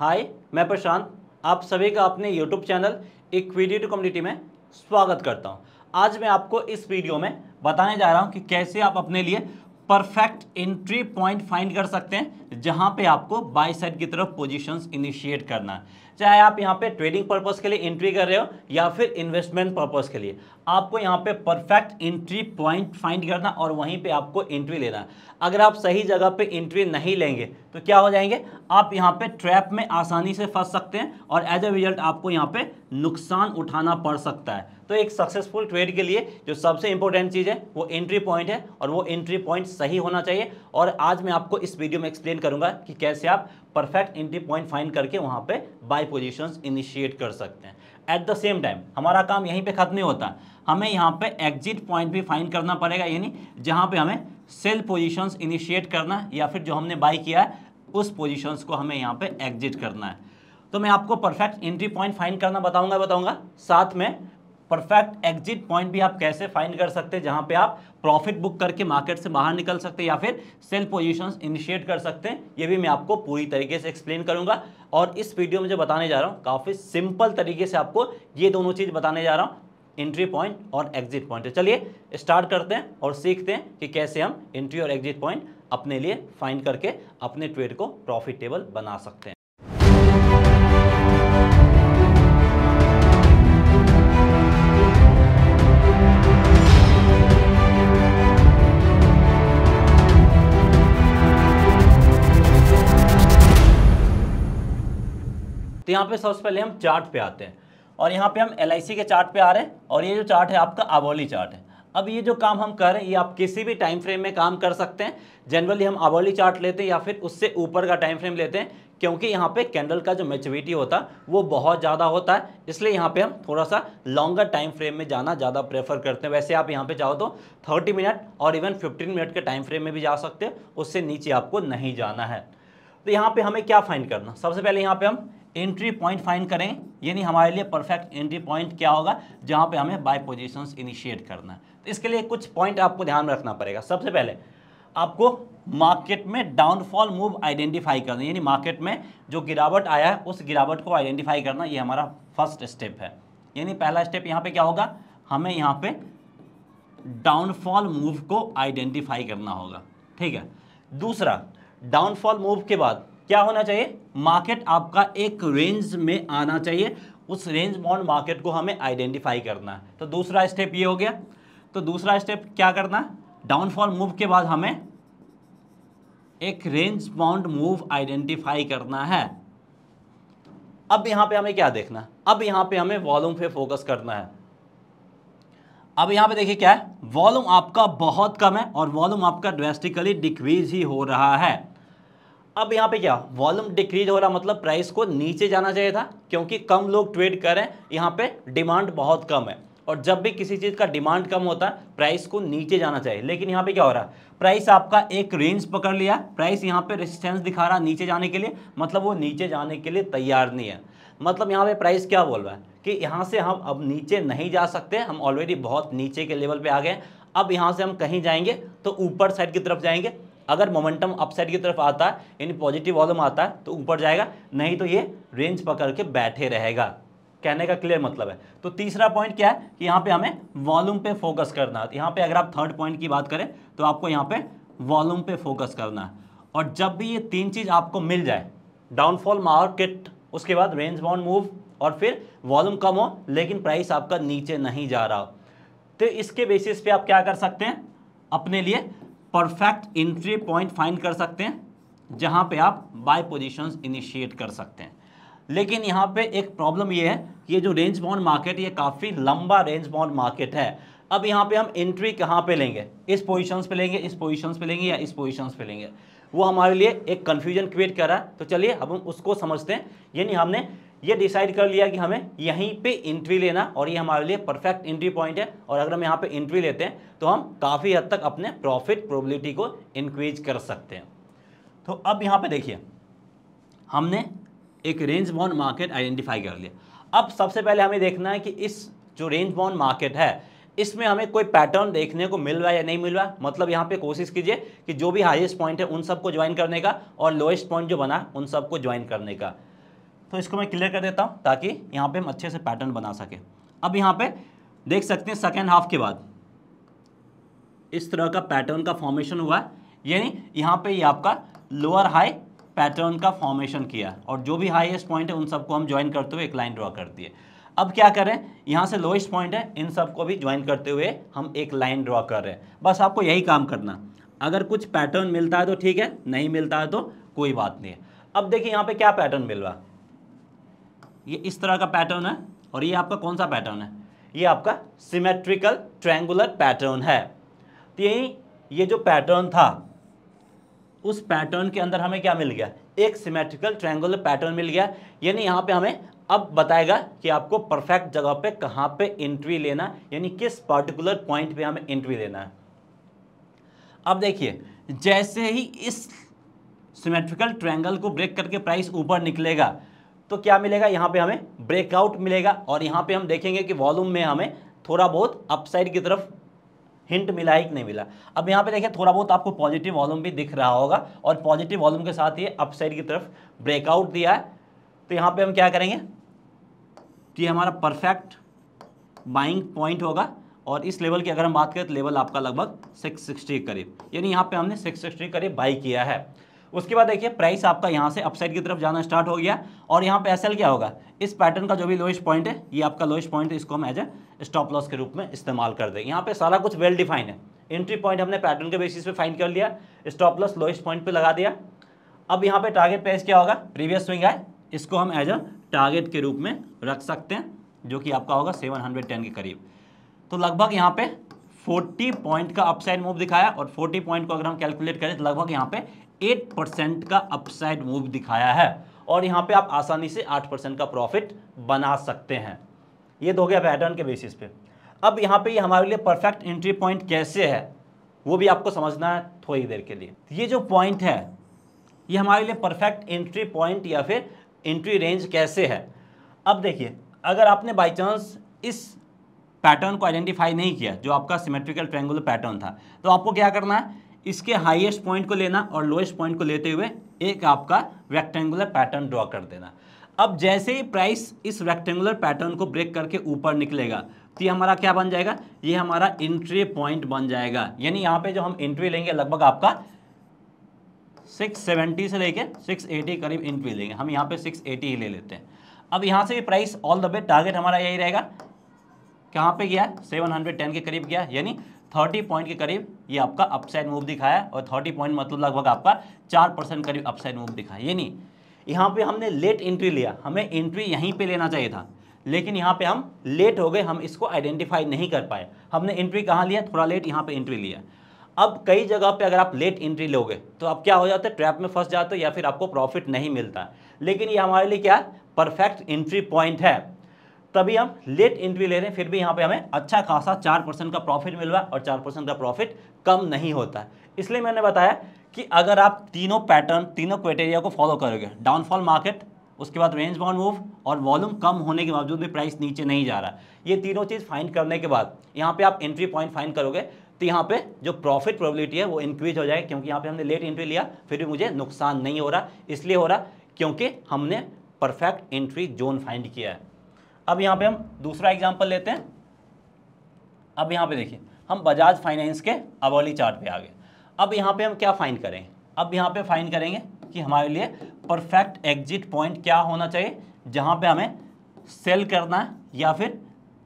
हाय मैं प्रशांत आप सभी का अपने यूट्यूब चैनल इक्विडिटी कम्युनिटी में स्वागत करता हूं आज मैं आपको इस वीडियो में बताने जा रहा हूं कि कैसे आप अपने लिए परफेक्ट एंट्री पॉइंट फाइंड कर सकते हैं जहां पे आपको बाई साइड की तरफ पोजीशंस इनिशिएट करना है चाहे आप यहां पे ट्रेडिंग पर्पस के लिए एंट्री कर रहे हो या फिर इन्वेस्टमेंट पर्पस के लिए आपको यहाँ पे परफेक्ट एंट्री पॉइंट फाइंड करना और वहीं पे आपको एंट्री लेना अगर आप सही जगह पे एंट्री नहीं लेंगे तो क्या हो जाएंगे आप यहाँ पे ट्रैप में आसानी से फंस सकते हैं और एज ए रिजल्ट आपको यहाँ पे नुकसान उठाना पड़ सकता है तो एक सक्सेसफुल ट्रेड के लिए जो सबसे इंपॉर्टेंट चीज़ है वो एंट्री पॉइंट है और वो एंट्री पॉइंट सही होना चाहिए और आज मैं आपको इस वीडियो में एक्सप्लेन करूँगा कि कैसे आप परफेक्ट एंट्री पॉइंट फाइंड करके वहाँ पर बाई पोजिशन इनिशिएट कर सकते हैं एट द सेम टाइम हमारा काम यहीं पे ख़त्म नहीं होता हमें यहाँ पे एग्जिट पॉइंट भी फाइंड करना पड़ेगा यानी जहाँ पे हमें सेल पोजीशंस इनिशिएट करना या फिर जो हमने बाई किया है उस पोजीशंस को हमें यहाँ पे एग्जिट करना है तो मैं आपको परफेक्ट एंट्री पॉइंट फाइंड करना बताऊँगा बताऊँगा साथ में परफेक्ट एग्जिट पॉइंट भी आप कैसे फाइंड कर सकते हैं जहां पे आप प्रॉफिट बुक करके मार्केट से बाहर निकल सकते हैं या फिर सेल पोजीशंस इनिशिएट कर सकते हैं ये भी मैं आपको पूरी तरीके से एक्सप्लेन करूंगा और इस वीडियो में जो बताने जा रहा हूँ काफ़ी सिंपल तरीके से आपको ये दोनों चीज़ बताने जा रहा हूँ एंट्री पॉइंट और एग्जिट पॉइंट तो चलिए स्टार्ट करते हैं और सीखते हैं कि कैसे हम एंट्री और एग्जिट पॉइंट अपने लिए फाइंड करके अपने ट्रेड को प्रॉफिटेबल बना सकते हैं तो यहाँ पे सबसे पहले हम चार्ट पे आते हैं और यहाँ पे हम एल के चार्ट पे आ रहे हैं और ये जो चार्ट है आपका आबोली चार्ट है अब ये जो काम हम कर रहे हैं ये आप किसी भी टाइम फ्रेम में काम कर सकते हैं जनरली हम आबोली चार्ट लेते हैं या फिर उससे ऊपर का टाइम फ्रेम लेते हैं क्योंकि यहाँ पे कैंडल का जो मेचोरिटी होता है वो बहुत ज़्यादा होता है इसलिए यहाँ पे हम थोड़ा सा लॉन्गर टाइम फ्रेम में जाना ज़्यादा प्रेफर करते हैं वैसे आप यहाँ पे चाहो तो 30 मिनट और इवन 15 मिनट के टाइम फ्रेम में भी जा सकते हैं उससे नीचे आपको नहीं जाना है तो यहाँ पर हमें क्या फाइंड करना सबसे पहले यहाँ पर हम एंट्री पॉइंट फाइंड करें यानी हमारे लिए परफेक्ट एंट्री पॉइंट क्या होगा जहाँ पे हमें बाय पोजीशंस इनिशिएट करना है तो इसके लिए कुछ पॉइंट आपको ध्यान में रखना पड़ेगा सबसे पहले आपको मार्केट में डाउनफॉल मूव आइडेंटिफाई करना यानी मार्केट में जो गिरावट आया है उस गिरावट को आइडेंटिफाई करना ये हमारा फर्स्ट स्टेप है यानी पहला स्टेप यहाँ पे क्या होगा हमें यहाँ पे डाउनफॉल मूव को आइडेंटिफाई करना होगा ठीक है दूसरा डाउनफॉल मूव के बाद क्या होना चाहिए मार्केट आपका एक रेंज में आना चाहिए उस रेंज बॉन्ड मार्केट को हमें आइडेंटिफाई करना है तो दूसरा स्टेप ये हो गया तो दूसरा स्टेप क्या करना डाउनफॉल मूव के बाद हमें एक रेंज बाउंड मूव आइडेंटिफाई करना है अब यहां पे हमें क्या देखना अब यहां पे हमें वॉल्यूम पे फोकस करना है अब यहां पे देखिए क्या है वॉल्यूम आपका बहुत कम है और वॉल्यूम आपका ड्रेस्टिकली डिक्रीज ही हो रहा है अब यहाँ पे क्या वॉल्यूम डिक्रीज हो रहा मतलब प्राइस को नीचे जाना चाहिए था क्योंकि कम लोग ट्रेड करें यहाँ पे डिमांड बहुत कम है और जब भी किसी चीज़ का डिमांड कम होता है प्राइस को नीचे जाना चाहिए लेकिन यहाँ पे क्या हो रहा है प्राइस आपका एक रेंज पकड़ लिया प्राइस यहाँ पे रेजिस्टेंस दिखा रहा नीचे जाने के लिए मतलब वो नीचे जाने के लिए तैयार नहीं है मतलब यहाँ पे प्राइस क्या बोल रहा है कि यहाँ से हम अब नीचे नहीं जा सकते हम ऑलरेडी बहुत नीचे के लेवल पर आ गए अब यहाँ से हम कहीं जाएंगे तो ऊपर साइड की तरफ जाएंगे अगर मोमेंटम अपसाइड की तरफ आता है यानी पॉजिटिव वॉल्यूम आता है तो ऊपर जाएगा नहीं तो ये रेंज पकड़ के बैठे रहेगा कहने का क्लियर मतलब है तो तीसरा पॉइंट क्या है कि यहाँ पे हमें वॉल्यूम पे फोकस करना है यहाँ पे अगर आप थर्ड पॉइंट की बात करें तो आपको यहाँ पे वॉल्यूम पे फोकस करना है और जब भी ये तीन चीज़ आपको मिल जाए डाउनफॉल मार्केट उसके बाद रेंज बाउंड मूव और फिर वॉल्यूम कम हो लेकिन प्राइस आपका नीचे नहीं जा रहा हो तो इसके बेसिस पे आप क्या कर सकते हैं अपने लिए परफेक्ट इंट्री पॉइंट फाइंड कर सकते हैं जहाँ पे आप बाय पोजिशन इनिशिएट कर सकते हैं लेकिन यहाँ पे एक प्रॉब्लम ये है कि ये जो रेंज बाउंड मार्केट ये काफ़ी लंबा रेंज बाउंड मार्केट है अब यहाँ पे हम एंट्री कहाँ पे लेंगे इस पोजिशन पे लेंगे इस पोजिशन पे लेंगे या इस पोजिशन पे लेंगे वो हमारे लिए एक कन्फ्यूजन क्रिएट कर रहा है तो चलिए अब हम उसको समझते हैं यानी हमने ये डिसाइड कर लिया कि हमें यहीं पे इंट्री लेना और ये हमारे लिए परफेक्ट इंट्री पॉइंट है और अगर हम यहाँ पे इंट्री लेते हैं तो हम काफ़ी हद तक अपने प्रॉफिट प्रोबेबिलिटी को इंक्रीज कर सकते हैं तो अब यहाँ पे देखिए हमने एक रेंज बॉन्ड मार्केट आइडेंटिफाई कर लिया अब सबसे पहले हमें देखना है कि इस जो रेंज बॉन्ड मार्केट है इसमें हमें कोई पैटर्न देखने को मिल रहा है या नहीं मिल रहा मतलब यहाँ पे कोशिश कीजिए कि जो भी हाईएस्ट पॉइंट है उन सबको ज्वाइन करने का और लोएस्ट पॉइंट जो बना उन सबको ज्वाइन करने का तो इसको मैं क्लियर कर देता हूँ ताकि यहाँ पर हम अच्छे से पैटर्न बना सकें अब यहाँ पर देख सकते हैं सेकेंड हाफ के बाद इस तरह का पैटर्न का फॉर्मेशन हुआ है यानी यहाँ पे ये आपका लोअर हाई पैटर्न का फॉर्मेशन किया और जो भी हाईएस्ट पॉइंट है उन सबको हम ज्वाइन करते हुए एक लाइन ड्रॉ कर दिए अब क्या करें यहाँ से लोएस्ट पॉइंट है इन सबको भी ज्वाइन करते हुए हम एक लाइन ड्रॉ कर रहे हैं बस आपको यही काम करना अगर कुछ पैटर्न मिलता है तो ठीक है नहीं मिलता है तो कोई बात नहीं है अब देखिए यहाँ पर क्या पैटर्न मिल रहा है ये इस तरह का पैटर्न है और ये आपका कौन सा पैटर्न है ये आपका सिमेट्रिकल ट्रैंगुलर पैटर्न है तो यही ये जो पैटर्न था उस पैटर्न के अंदर हमें क्या मिल गया एक सिमेट्रिकल ट्रैंगुलर पैटर्न मिल गया यानी यहाँ पे हमें अब बताएगा कि आपको परफेक्ट जगह पे कहाँ पे एंट्री लेना यानी किस पर्टिकुलर पॉइंट पे हमें एंट्री लेना है अब देखिए जैसे ही इस सिमेट्रिकल ट्रैंगल को ब्रेक करके प्राइस ऊपर निकलेगा तो क्या मिलेगा यहाँ पे हमें ब्रेकआउट मिलेगा और यहाँ पे हम देखेंगे कि वॉल्यूम में हमें थोड़ा बहुत अपसाइड की तरफ हिंट मिला है कि नहीं मिला अब यहाँ पे देखें थोड़ा बहुत आपको पॉजिटिव वॉल्यूम भी दिख रहा होगा और पॉजिटिव वॉल्यूम के साथ ये अपसाइड की तरफ ब्रेकआउट दिया है तो यहाँ पर हम क्या करेंगे तो ये हमारा परफेक्ट बाइंग पॉइंट होगा और इस लेवल की अगर हम बात करें तो लेवल आपका लगभग 660 के करीब यानी यहाँ पे हमने 660 के करीब बाई किया है उसके बाद देखिए प्राइस आपका यहाँ से अपसाइड की तरफ जाना स्टार्ट हो गया और यहाँ पे एसएल क्या होगा इस पैटर्न का जो भी लोएस्ट पॉइंट है ये आपका लोएस्ट पॉइंट है इसको हम एज ए स्टॉप लॉस के रूप में इस्तेमाल कर दें यहाँ पे सारा कुछ वेल डिफाइन है एंट्री पॉइंट हमने पैटर्न के बेसिस पे फाइन कर लिया स्टॉप लॉस लोएस्ट पॉइंट पर लगा दिया अब यहाँ पे टारगेट प्राइस क्या होगा प्रीवियस स्विंग है इसको हम एज अ टारगेट के रूप में रख सकते हैं जो कि आपका होगा सेवन के करीब तो लगभग यहाँ पे 40 पॉइंट का अपसाइड मूव दिखाया और 40 पॉइंट को अगर हम कैलकुलेट करें तो लगभग यहाँ पे एट परसेंट का अपसाइड मूव दिखाया है और यहाँ पे आप आसानी से आठ परसेंट का प्रॉफिट बना सकते हैं ये दो तो गया पैटर्न के बेसिस पे अब यहाँ पे यह हमारे लिए परफेक्ट एंट्री पॉइंट कैसे है वो भी आपको समझना है थोड़ी देर के लिए ये जो पॉइंट है ये हमारे लिए परफेक्ट एंट्री पॉइंट या फिर एंट्री रेंज कैसे है अब देखिए अगर आपने बाई चांस इस पैटर्न को आइडेंटिफाई नहीं किया जो आपका सिमेट्रिकल ट्रेंगुलर पैटर्न था तो आपको क्या करना है इसके हाईएस्ट पॉइंट को लेना और लोएस्ट पॉइंट को लेते हुए एक आपका रेक्टेंगुलर पैटर्न ड्रॉ कर देना अब जैसे ही प्राइस इस रेक्टेंगुलर पैटर्न को ब्रेक करके ऊपर निकलेगा तो ये हमारा क्या बन जाएगा ये हमारा एंट्री पॉइंट बन जाएगा यानी यहाँ पे जो हम एंट्री लेंगे लगभग आपका 670 से लेके 680 करीब एंट्री लेंगे हम यहाँ पे 680 ही ले लेते हैं अब यहाँ से भी price all the way target हमारा यही रहेगा कहाँ पे गया 710 के करीब गया यानी 30 पॉइंट के करीब ये आपका अपसाइड मूव दिखाया और 30 पॉइंट मतलब लगभग आपका चार परसेंट करीब अपसाइड मूव दिखाया ये नहीं यहाँ पे हमने लेट एंट्री लिया हमें एंट्री यहीं पे लेना चाहिए था लेकिन यहाँ पे हम लेट हो गए हम इसको आइडेंटिफाई नहीं कर पाए हमने एंट्री कहाँ लिया थोड़ा लेट यहाँ पर एंट्री लिया अब कई जगह पर अगर आप लेट एंट्री लोगे तो अब क्या हो जाते है ट्रैप में फंस जाते हो या फिर आपको प्रॉफिट नहीं मिलता लेकिन ये हमारे लिए क्या परफेक्ट एंट्री पॉइंट है तभी हम लेट एंट्री ले रहे हैं फिर भी यहाँ पे हमें अच्छा खासा चार परसेंट का प्रॉफिट मिल रहा है और चार परसेंट का प्रॉफिट कम नहीं होता है इसलिए मैंने बताया कि अगर आप तीनों पैटर्न तीनों क्राइटेरिया को फॉलो करोगे डाउनफॉल मार्केट उसके बाद रेंज बाउंड मूव और वॉल्यूम कम होने के बावजूद भी प्राइस नीचे नहीं जा रहा ये तीनों चीज़ फाइंड करने के बाद यहाँ पर आप एंट्री पॉइंट फाइंड करोगे तो यहाँ पे जो प्रॉफिट प्रॉबिलिटी है वो इंक्रीज हो जाएगी क्योंकि यहाँ पे हमने लेट एंट्री लिया फिर भी मुझे नुकसान नहीं हो रहा इसलिए हो रहा क्योंकि हमने परफेक्ट एंट्री जोन फाइंड किया है अब यहाँ पे हम दूसरा एग्जाम्पल लेते हैं अब यहाँ पे देखिए हम बजाज फाइनेंस के अबोली चार्ट पे आ गए अब यहाँ पे हम क्या फाइन करेंगे अब यहाँ पे फाइन करेंगे कि हमारे लिए परफेक्ट एग्जिट पॉइंट क्या होना चाहिए जहाँ पे हमें सेल करना है या फिर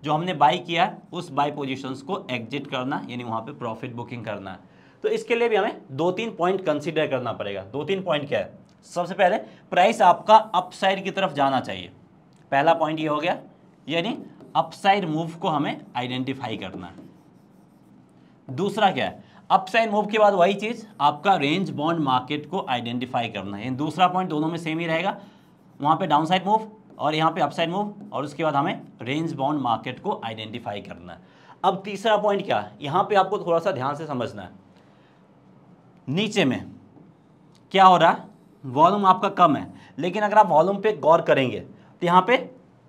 जो हमने बाई किया है उस बाई पोजिशन को एग्जिट करना यानी वहाँ पर प्रॉफिट बुकिंग करना है तो इसके लिए भी हमें दो तीन पॉइंट कंसिडर करना पड़ेगा दो तीन पॉइंट क्या है सबसे पहले प्राइस आपका अपसाइड की तरफ जाना चाहिए पहला पॉइंट ये हो गया यानी अपसाइड मूव को हमें आइडेंटिफाई करना है दूसरा क्या है अपसाइड मूव के बाद वही चीज़ आपका रेंज बॉन्ड मार्केट को आइडेंटिफाई करना है दूसरा पॉइंट दोनों में सेम ही रहेगा वहां पे डाउनसाइड मूव और यहाँ पे अपसाइड मूव और उसके बाद हमें रेंज बाउंड मार्केट को आइडेंटिफाई करना है अब तीसरा पॉइंट क्या है यहाँ पे आपको थोड़ा सा ध्यान से समझना है नीचे में क्या हो रहा है वॉल्यूम आपका कम है लेकिन अगर आप वॉल्यूम पे गौर करेंगे तो यहाँ पे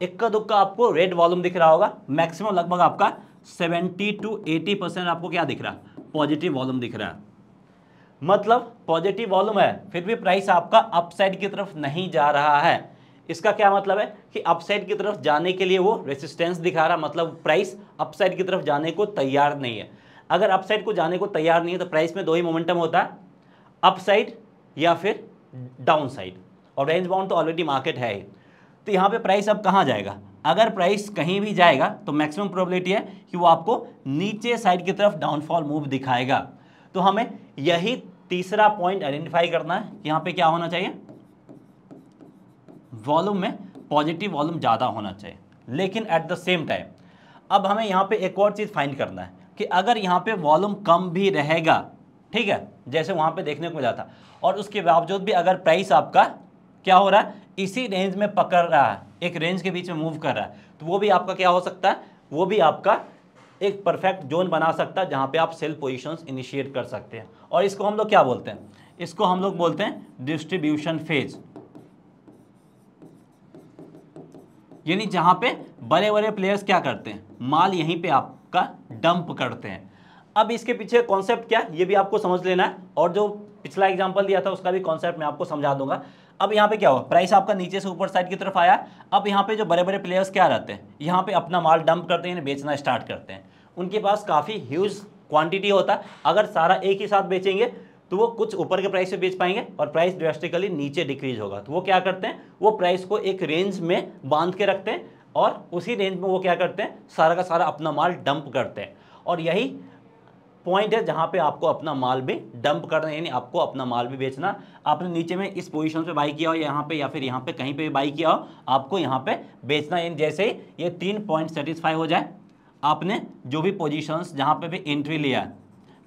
इक्का दुक्का आपको रेड वॉल्यूम दिख रहा होगा मैक्सिमम लगभग आपका 70 टू 80 परसेंट आपको क्या दिख रहा है पॉजिटिव वॉल्यूम दिख रहा है मतलब पॉजिटिव वॉल्यूम है फिर भी प्राइस आपका अपसाइड की तरफ नहीं जा रहा है इसका क्या मतलब है कि अपसाइड की तरफ जाने के लिए वो रेसिस्टेंस दिखा रहा मतलब प्राइस अपसाइड की तरफ जाने को तैयार नहीं है अगर अपसाइड को जाने को तैयार नहीं है तो प्राइस में दो ही मोमेंटम होता है अपसाइड या फिर डाउन साइड और रेंज बाउंड तो ऑलरेडी मार्केट है ही तो यहाँ पे प्राइस अब कहाँ जाएगा अगर प्राइस कहीं भी जाएगा तो मैक्सिमम प्रोबेबिलिटी है कि वो आपको नीचे साइड की तरफ डाउनफॉल मूव दिखाएगा तो हमें यही तीसरा पॉइंट आइडेंटिफाई करना है यहाँ पे क्या होना चाहिए वॉल्यूम में पॉजिटिव वॉल्यूम ज़्यादा होना चाहिए लेकिन एट द सेम टाइम अब हमें यहाँ पे एक और चीज़ फाइंड करना है कि अगर यहाँ पे वॉल्यूम कम भी रहेगा ठीक है जैसे वहाँ पे देखने को मिला था और उसके बावजूद भी अगर प्राइस आपका क्या हो रहा है इसी रेंज में पकड़ रहा है एक रेंज के बीच में मूव कर रहा है तो वो भी आपका क्या हो सकता है वो भी आपका एक परफेक्ट जोन बना सकता है जहाँ पे आप सेल पोजीशंस इनिशिएट कर सकते हैं और इसको हम लोग क्या बोलते हैं इसको हम लोग बोलते हैं डिस्ट्रीब्यूशन फेज यानी जहाँ पे बड़े बड़े प्लेयर्स क्या करते हैं माल यहीं पे आपका डंप करते हैं अब इसके पीछे कॉन्सेप्ट क्या ये भी आपको समझ लेना है और जो पिछला एग्जाम्पल दिया था उसका भी कॉन्सेप्ट मैं आपको समझा दूंगा अब यहाँ पे क्या हुआ प्राइस आपका नीचे से ऊपर साइड की तरफ आया अब यहाँ पे जो बड़े बड़े प्लेयर्स क्या रहते हैं यहाँ पे अपना माल डंप करते हैं बेचना स्टार्ट करते हैं उनके पास काफ़ी ह्यूज क्वांटिटी होता है अगर सारा एक ही साथ बेचेंगे तो वो कुछ ऊपर के प्राइस पे बेच पाएंगे और प्राइस ड्रेस्टिकली नीचे डिक्रीज होगा तो वो क्या करते हैं वो प्राइस को एक रेंज में बांध के रखते हैं और उसी रेंज में वो क्या करते हैं सारा का सारा अपना माल डंप करते हैं और यही पॉइंट है जहाँ पे आपको अपना माल भी डंप करना यानी आपको अपना माल भी बेचना आपने नीचे में इस पोजीशन पे बाई किया हो यहाँ पे या फिर यहाँ पे कहीं पे भी बाई किया हो आपको यहाँ पे बेचना यानी जैसे ही ये तीन पॉइंट सेटिस्फाई हो जाए आपने जो भी पोजिशंस जहाँ पर भी एंट्री लिया है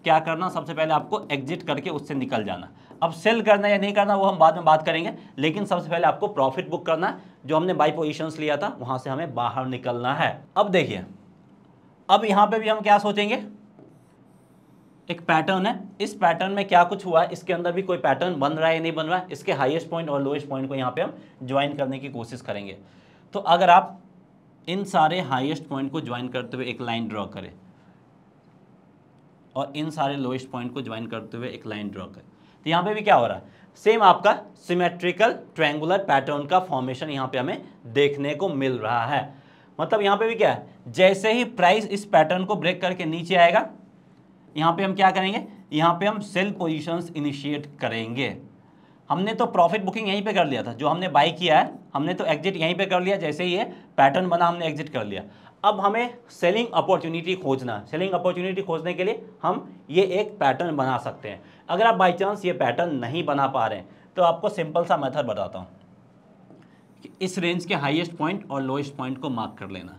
क्या करना सबसे पहले आपको एग्जिट करके उससे निकल जाना अब सेल करना या नहीं करना वो हम बाद में बात करेंगे लेकिन सबसे पहले आपको प्रॉफिट बुक करना जो हमने बाई पोजिशन लिया था वहाँ से हमें बाहर निकलना है अब देखिए अब यहाँ पे भी हम क्या सोचेंगे एक पैटर्न है इस पैटर्न में क्या कुछ हुआ है इसके अंदर भी कोई पैटर्न बन रहा है या नहीं बन रहा है इसके हाईएस्ट पॉइंट और लोएस्ट पॉइंट को यहाँ पे हम ज्वाइन करने की कोशिश करेंगे तो अगर आप इन सारे हाईएस्ट पॉइंट को ज्वाइन करते हुए एक लाइन ड्रॉ करें और इन सारे लोएस्ट पॉइंट को ज्वाइन करते हुए एक लाइन ड्रॉ करें तो यहाँ पर भी क्या हो रहा है सेम आपका सिमेट्रिकल ट्रैंगुलर पैटर्न का फॉर्मेशन यहाँ पे हमें देखने को मिल रहा है मतलब यहाँ पे भी क्या है जैसे ही प्राइस इस पैटर्न को ब्रेक करके नीचे आएगा यहाँ पे हम क्या करेंगे यहाँ पे हम सेल पोजीशंस इनिशिएट करेंगे हमने तो प्रॉफिट बुकिंग यहीं पे कर लिया था जो हमने बाई किया है हमने तो एग्जिट यहीं पे कर लिया जैसे ही ये पैटर्न बना हमने एग्जिट कर लिया अब हमें सेलिंग अपॉर्चुनिटी खोजना सेलिंग अपॉर्चुनिटी खोजने के लिए हम ये एक पैटर्न बना सकते हैं अगर आप बाई चांस ये पैटर्न नहीं बना पा रहे तो आपको सिंपल सा मैथड बताता हूँ इस रेंज के हाइएस्ट पॉइंट और लोएस्ट पॉइंट को मार्क कर लेना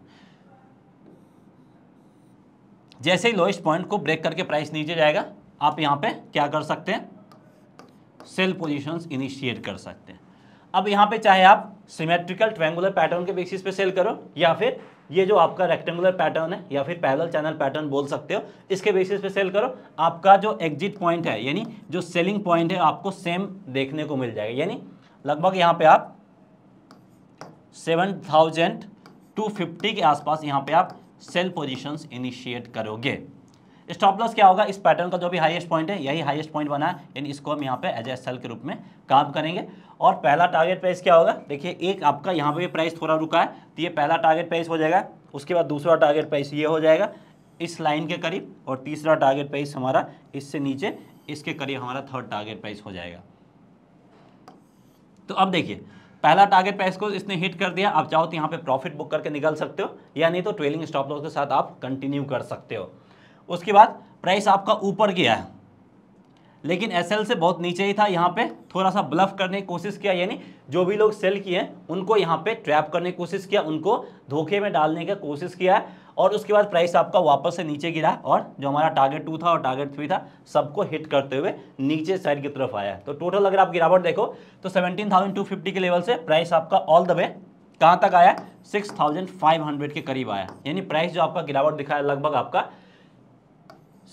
जैसे ही लोएस्ट पॉइंट को ब्रेक करके प्राइस नीचे जाएगा आप यहाँ पे क्या कर सकते हैं सेल पोजीशंस इनिशिएट कर सकते हैं अब यहाँ पे चाहे आप सिमेट्रिकल ट्रैंगुलर पैटर्न के बेसिस पे सेल करो या फिर ये जो आपका रेक्टेंगुलर पैटर्न है या फिर पैरल चैनल पैटर्न बोल सकते हो इसके बेसिस पे सेल करो आपका जो एग्जिट पॉइंट है यानी जो सेलिंग पॉइंट है आपको सेम देखने को मिल जाएगा यानी लगभग यहाँ पे आप सेवन थाउजेंड टू फिफ्टी के आसपास यहाँ पे आप सेल पोजीशंस इनिशिएट करोगे स्टॉप लॉस क्या होगा इस पैटर्न का जो भी हाईएस्ट पॉइंट है यही हाईएस्ट पॉइंट बना है इन इसको हम यहाँ पे एज ए सेल के रूप में काम करेंगे और पहला टारगेट प्राइस क्या होगा देखिए एक आपका यहाँ पे भी प्राइस थोड़ा रुका है तो ये पहला टारगेट प्राइस हो जाएगा उसके बाद दूसरा टारगेट प्राइस ये हो जाएगा इस लाइन के करीब और तीसरा टारगेट प्राइस हमारा इससे नीचे इसके करीब हमारा थर्ड टारगेट प्राइस हो जाएगा तो अब देखिए पहला टारगेट प्राइस को इसने हिट कर दिया आप चाहो तो यहाँ पे प्रॉफिट बुक करके निकल सकते हो या नहीं तो ट्रेलिंग स्टॉप लॉस के साथ आप कंटिन्यू कर सकते हो उसके बाद प्राइस आपका ऊपर गया है लेकिन एस से बहुत नीचे ही था यहाँ पे थोड़ा सा ब्लफ करने की कोशिश किया यानी जो भी लोग सेल किए उनको यहाँ पे ट्रैप करने की कोशिश किया उनको धोखे में डालने का कोशिश किया और उसके बाद प्राइस आपका वापस से नीचे गिरा और जो हमारा टारगेट टू था और टारगेट थ्री था सबको हिट करते हुए नीचे साइड की तरफ आया तो टोटल अगर आप गिरावट देखो तो सेवनटीन थाउजेंड टू फिफ्टी के लेवल से प्राइस आपका ऑल द वे कहाँ तक आया सिक्स थाउजेंड फाइव हंड्रेड के करीब आया यानी प्राइस जो आपका गिरावट दिखाया लगभग आपका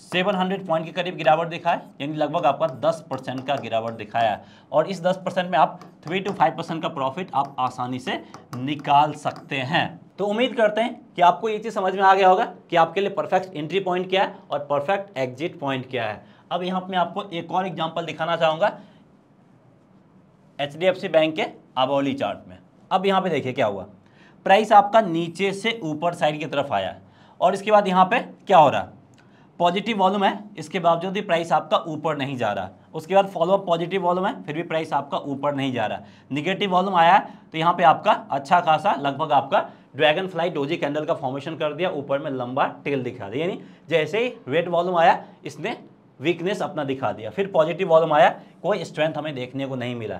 सेवन हंड्रेड पॉइंट के करीब गिरावट दिखाया यानी लगभग आपका दस परसेंट का गिरावट दिखाया और इस दस परसेंट में आप थ्री टू फाइव परसेंट का प्रॉफिट आप आसानी से निकाल सकते हैं तो उम्मीद करते हैं कि आपको ये चीज़ समझ में आ गया होगा कि आपके लिए परफेक्ट एंट्री पॉइंट क्या है और परफेक्ट एग्जिट पॉइंट क्या है अब यहाँ पर मैं आपको एक और एग्जाम्पल दिखाना चाहूँगा एच बैंक के आबोली चार्ट में अब यहाँ पर देखिए क्या हुआ प्राइस आपका नीचे से ऊपर साइड की तरफ आया और इसके बाद यहाँ पे क्या हो रहा है पॉजिटिव वॉल्यूम है इसके बावजूद भी प्राइस आपका ऊपर नहीं जा रहा उसके बाद फॉलोअप पॉजिटिव वॉल्यूम है फिर भी प्राइस आपका ऊपर नहीं जा रहा निगेटिव वॉल्यूम आया है तो यहाँ पे आपका अच्छा खासा लगभग आपका ड्रैगन फ्लाई डोजी कैंडल का फॉर्मेशन कर दिया ऊपर में लंबा टेल दिखा दिया यानी जैसे ही रेड वॉल्यूम आया इसने वीकनेस अपना दिखा दिया फिर पॉजिटिव वॉल्यूम आया कोई स्ट्रेंथ हमें देखने को नहीं मिला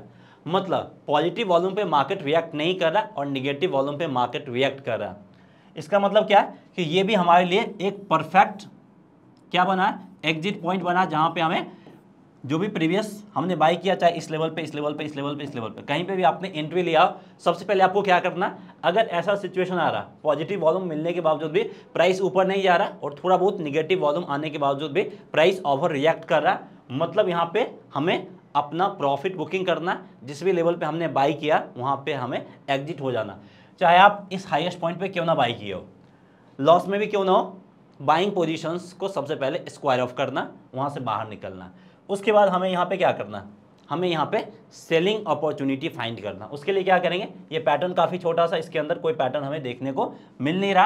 मतलब पॉजिटिव वॉल्यूम पे मार्केट रिएक्ट नहीं कर रहा और निगेटिव वॉल्यूम पे मार्केट रिएक्ट कर रहा इसका मतलब क्या है कि ये भी हमारे लिए एक परफेक्ट क्या बना एग्जिट पॉइंट बना जहाँ पे हमें जो भी प्रीवियस हमने बाई किया चाहे इस लेवल पे इस लेवल पे इस लेवल पे इस लेवल पे कहीं पे भी आपने एंट्री लिया सबसे पहले आपको क्या करना अगर ऐसा सिचुएशन आ रहा पॉजिटिव वॉल्यूम मिलने के बावजूद भी प्राइस ऊपर नहीं जा रहा और थोड़ा बहुत निगेटिव वॉल्यूम आने के बावजूद भी प्राइस ओवर रिएक्ट कर रहा मतलब यहाँ पे हमें अपना प्रॉफिट बुकिंग करना जिस भी लेवल पर हमने बाई किया वहाँ पर हमें एग्जिट हो जाना चाहे आप इस हाइएस्ट पॉइंट पर क्यों ना बाई किए हो लॉस में भी क्यों ना हो बाइंग पोजिशंस को सबसे पहले स्क्वायर ऑफ करना वहाँ से बाहर निकलना उसके बाद हमें यहाँ पे क्या करना है हमें यहाँ पे सेलिंग अपॉर्चुनिटी फाइंड करना उसके लिए क्या करेंगे ये पैटर्न काफ़ी छोटा सा इसके अंदर कोई पैटर्न हमें देखने को मिल नहीं रहा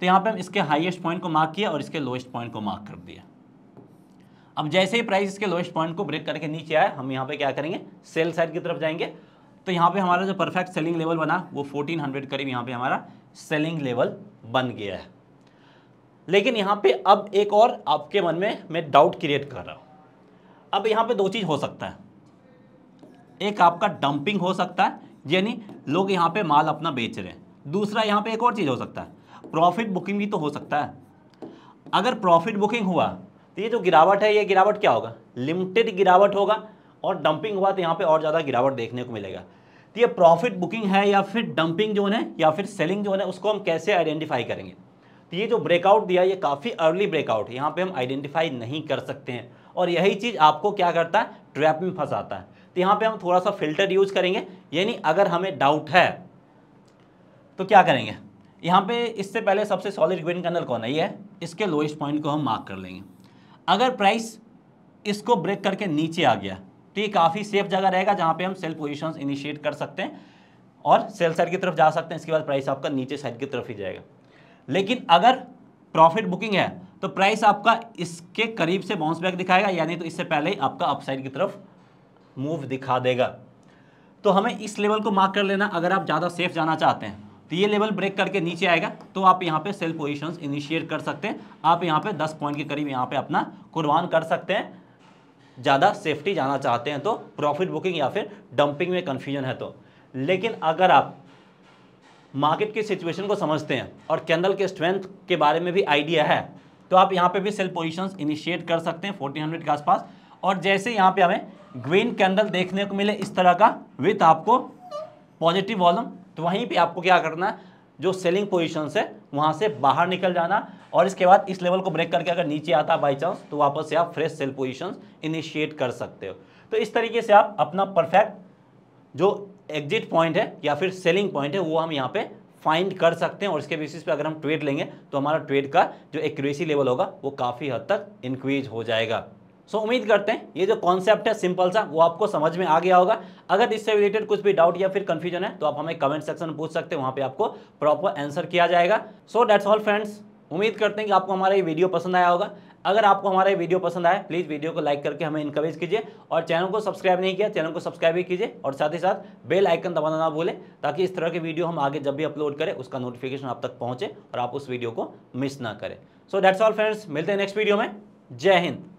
तो यहाँ पे हम इसके हाईएस्ट पॉइंट को मार्क किया और इसके लोएस्ट पॉइंट को मार्क कर दिया अब जैसे ही प्राइस इसके लोएस्ट पॉइंट को ब्रेक करके नीचे आए हम यहाँ पे क्या करेंगे सेल साइड की तरफ जाएंगे तो यहाँ पे हमारा जो परफेक्ट सेलिंग लेवल बना वो 1400 करीब यहाँ पे हमारा सेलिंग लेवल बन गया है लेकिन यहाँ पे अब एक और आपके मन में मैं डाउट क्रिएट कर रहा हूँ अब यहाँ पे दो चीज़ हो सकता है एक आपका डंपिंग हो सकता है यानी लोग यहाँ पे माल अपना बेच रहे हैं दूसरा यहाँ पे एक और चीज़ हो सकता है प्रॉफिट बुकिंग भी तो हो सकता है अगर प्रॉफिट बुकिंग हुआ तो ये जो गिरावट है ये गिरावट क्या होगा लिमिटेड गिरावट होगा और डंपिंग हुआ तो यहाँ पर और ज़्यादा गिरावट देखने को मिलेगा तो ये प्रॉफिट बुकिंग है या फिर डंपिंग जोन है या फिर सेलिंग जोन है उसको हम कैसे आइडेंटिफाई करेंगे तो ये जो ब्रेकआउट दिया ये काफ़ी अर्ली ब्रेकआउट है यहाँ पे हम आइडेंटिफाई नहीं कर सकते हैं और यही चीज़ आपको क्या करता है ट्रैप में फंसाता है तो यहाँ पे हम थोड़ा सा फिल्टर यूज करेंगे यानी अगर हमें डाउट है तो क्या करेंगे यहाँ पे इससे पहले सबसे सॉलिड ग्रीन कैनल कौन है ये है इसके लोएस्ट पॉइंट को हम मार्क कर लेंगे अगर प्राइस इसको ब्रेक करके नीचे आ गया तो ये काफ़ी सेफ जगह रहेगा जहाँ पर हम सेल पोजिशन इनिशिएट कर सकते हैं और सेल साइड की तरफ जा सकते हैं इसके बाद प्राइस आपका नीचे साइड की तरफ ही जाएगा लेकिन अगर प्रॉफिट बुकिंग है तो प्राइस आपका इसके करीब से बाउंस बैक दिखाएगा यानी तो इससे पहले ही आपका अपसाइड की तरफ मूव दिखा देगा तो हमें इस लेवल को मार्क कर लेना अगर आप ज़्यादा सेफ जाना चाहते हैं तो ये लेवल ब्रेक करके नीचे आएगा तो आप यहाँ पे सेल पोजीशंस इनिशिएट कर सकते हैं आप यहाँ पे 10 पॉइंट के करीब यहाँ पे अपना कुर्बान कर सकते हैं ज़्यादा सेफ्टी जाना चाहते हैं तो प्रॉफिट बुकिंग या फिर डंपिंग में कन्फ्यूजन है तो लेकिन अगर आप मार्केट की सिचुएशन को समझते हैं और कैंडल के स्ट्रेंथ के बारे में भी आइडिया है तो आप यहाँ पे भी सेल पोजीशंस इनिशिएट कर सकते हैं 1400 के आसपास और जैसे यहाँ पे हमें ग्रीन कैंडल देखने को मिले इस तरह का विथ आपको पॉजिटिव वॉल्यूम तो वहीं पे आपको क्या करना है जो सेलिंग पोजिशन है वहाँ से बाहर निकल जाना और इसके बाद इस लेवल को ब्रेक करके अगर नीचे आता बाई चांस तो वापस से आप फ्रेश सेल पोजिशन इनिशिएट कर सकते हो तो इस तरीके से आप अपना परफेक्ट जो एग्जिट पॉइंट है या फिर सेलिंग पॉइंट है वो हम यहाँ पे फाइंड कर सकते हैं और इसके बेसिस पे अगर हम ट्रेड लेंगे तो हमारा ट्रेड का जो एक्यूरेसी लेवल होगा वो काफ़ी हद तक इंक्रीज हो जाएगा सो so, उम्मीद करते हैं ये जो कॉन्सेप्ट है सिंपल सा वो आपको समझ में आ गया होगा अगर इससे रिलेटेड कुछ भी डाउट या फिर कंफ्यूजन है तो आप हमें कमेंट सेक्शन में पूछ सकते हैं वहाँ पर आपको प्रॉपर आंसर किया जाएगा सो डैट्स ऑल फ्रेंड्स उम्मीद करते हैं कि आपको हमारा ये वीडियो पसंद आया होगा अगर आपको हमारा वीडियो पसंद आए प्लीज़ वीडियो को लाइक करके हमें इनकरेज कीजिए और चैनल को सब्सक्राइब नहीं किया चैनल को सब्सक्राइब भी कीजिए और साथ ही साथ बेल आइकन दबाना ना भूलें ताकि इस तरह के वीडियो हम आगे जब भी अपलोड करें उसका नोटिफिकेशन आप तक पहुँचे और आप उस वीडियो को मिस ना करें सो दैट्स ऑल फ्रेंड्स मिलते हैं नेक्स्ट वीडियो में जय हिंद